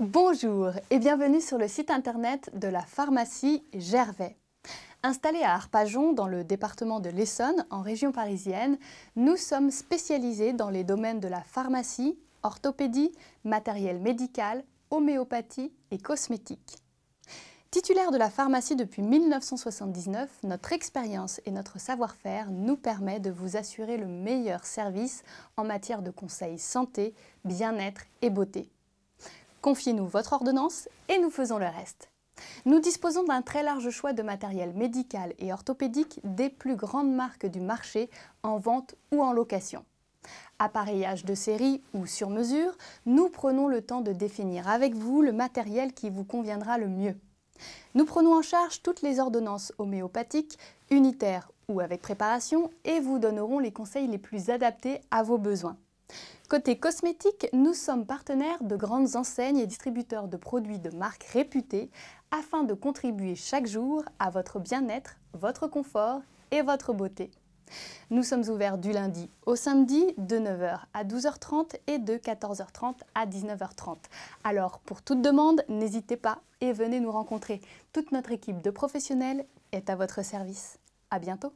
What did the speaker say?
Bonjour et bienvenue sur le site internet de la pharmacie Gervais. Installée à Arpajon, dans le département de l'Essonne, en région parisienne, nous sommes spécialisés dans les domaines de la pharmacie, orthopédie, matériel médical, homéopathie et cosmétique. Titulaire de la pharmacie depuis 1979, notre expérience et notre savoir-faire nous permet de vous assurer le meilleur service en matière de conseils santé, bien-être et beauté. Confiez-nous votre ordonnance et nous faisons le reste. Nous disposons d'un très large choix de matériel médical et orthopédique des plus grandes marques du marché en vente ou en location. Appareillage de série ou sur mesure, nous prenons le temps de définir avec vous le matériel qui vous conviendra le mieux. Nous prenons en charge toutes les ordonnances homéopathiques, unitaires ou avec préparation et vous donnerons les conseils les plus adaptés à vos besoins. Côté cosmétique, nous sommes partenaires de grandes enseignes et distributeurs de produits de marques réputées afin de contribuer chaque jour à votre bien-être, votre confort et votre beauté. Nous sommes ouverts du lundi au samedi de 9h à 12h30 et de 14h30 à 19h30. Alors pour toute demande, n'hésitez pas et venez nous rencontrer. Toute notre équipe de professionnels est à votre service. À bientôt.